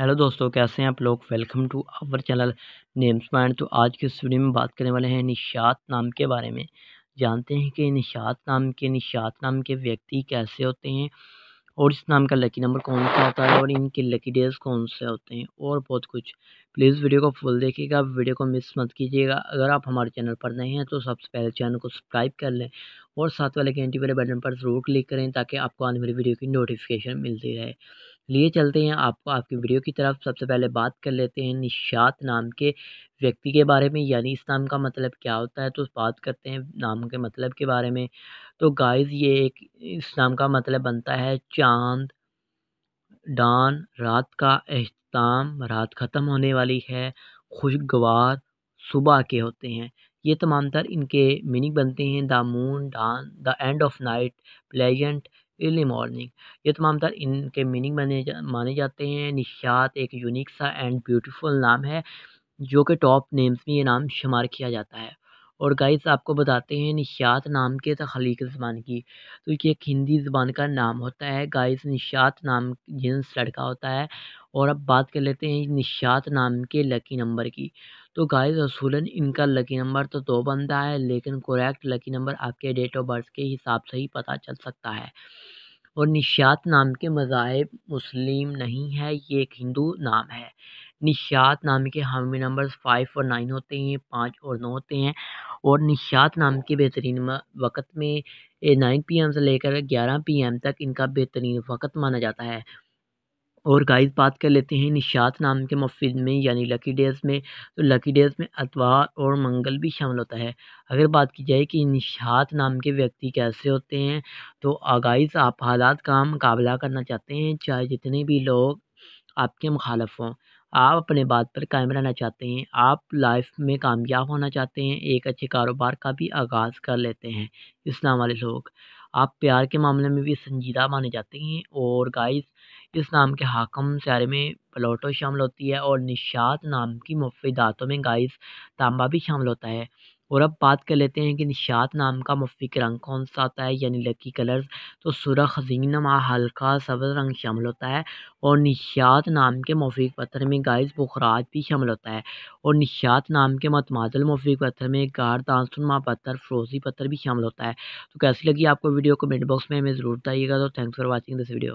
hello दोस्तों कैसे हैं आप लोग welcome to our channel names mind तो आज की इस वीडियो में बात करने वाले हैं निशात नाम के बारे में जानते हैं कि निशात नाम के निशात नाम के व्यक्ति कैसे होते हैं और इस नाम का लकी नंबर कौन सा होता है और इनके लकी डेज कौन से होते हैं और बहुत कुछ प्लीज़ वीडियो को फुल देखिएगा वीडियो को मिस मत कीजिएगा अगर आप हमारे चैनल पर नए हैं तो सबसे पहले चैनल को सब्सक्राइब कर लें और साथ वाले घंटी वाले बटन पर ज़रूर क्लिक करें ताकि आपको आने वाली वीडियो की नोटिफिकेशन मिलती रहे लिए चलते हैं आपको आपकी वीडियो की तरफ सबसे पहले बात कर लेते हैं निशात नाम के व्यक्ति के बारे में यानी इस नाम का मतलब क्या होता है तो बात करते हैं नाम के मतलब के बारे में तो गाइस ये एक इस नाम का मतलब बनता है चांद डान रात का एहताम रात ख़त्म होने वाली है खुशगवार सुबह के होते हैं ये तमाम तर इनके मीनिंग बनते हैं the moon dawn the end of night pleasant early morning ये तमाम तर इनके मीनिंग माने जा माने जाते हैं निशात एक यूनिक सा एंड ब्यूटीफुल नाम है जो कि टॉप नेम्स में ये नाम शुमार किया जाता है और गाइस आपको बताते हैं निशात नाम के तखलीक ज़बान की तो ये एक हिंदी ज़बान का नाम होता है गाइस निशात नाम जिन्स लड़का होता है और अब बात कर लेते हैं निशात नाम के लकी नंबर की तो गाइस असूलन इनका लकी नंबर तो दो बनता है लेकिन करेक्ट लकी नंबर आपके डेट ऑफ बर्थ के हिसाब से ही पता चल सकता है और निशात नाम के मजाब मुस्लिम नहीं है ये एक हिंदू नाम है निशात नाम के हामी नंबर्स फाइव और नाइन होते हैं पाँच और नौ होते हैं और निशात नाम के बेहतरीन वक्त में नाइन पी एम से लेकर ग्यारह पी एम तक इनका बेहतरीन वक्त माना जाता है और गाइस बात कर लेते हैं निशात नाम के मफिद में यानी लकी डेज में तो लकी डेज में अतवार और मंगल भी शामिल होता है अगर बात की जाए कि निशात नाम के व्यक्ति कैसे होते हैं तो गाइस आप हालात का मुकाबला करना चाहते हैं चाहे जितने भी लोग आपके मुखालफ हों आप अपने बात पर कायम रहना चाहते हैं आप लाइफ में कामयाब होना चाहते हैं एक अच्छे कारोबार का भी आगाज़ कर लेते हैं इस्लाम वाले लोग आप प्यार के मामले में भी संजीदा माने जाते हैं और गाइस इस नाम के हाकम सारे में पलोटो शामिल होती है और निशात नाम की मुफीदातों में गाइस तांबा भी शामिल होता है और अब बात कर लेते हैं कि निशात नाम का मुफिक रंग कौन सा आता है यानी लकी कलर्स तो सुरख जीनम हल्का सबज रंग शामिल होता है और निशात नाम के मुफिक पत्थर में गाइस बुखराज भी शामिल होता है और निशात नाम के मतमाजल मुफिक पत्थर में गार दानसुनमा पत्थर फ्रोजी पत्थर भी शामिल होता है तो कैसी लगी आपको वीडियो कमेंट बॉक्स में हमें ज़रूर बताइएगा तो thanks for watching this video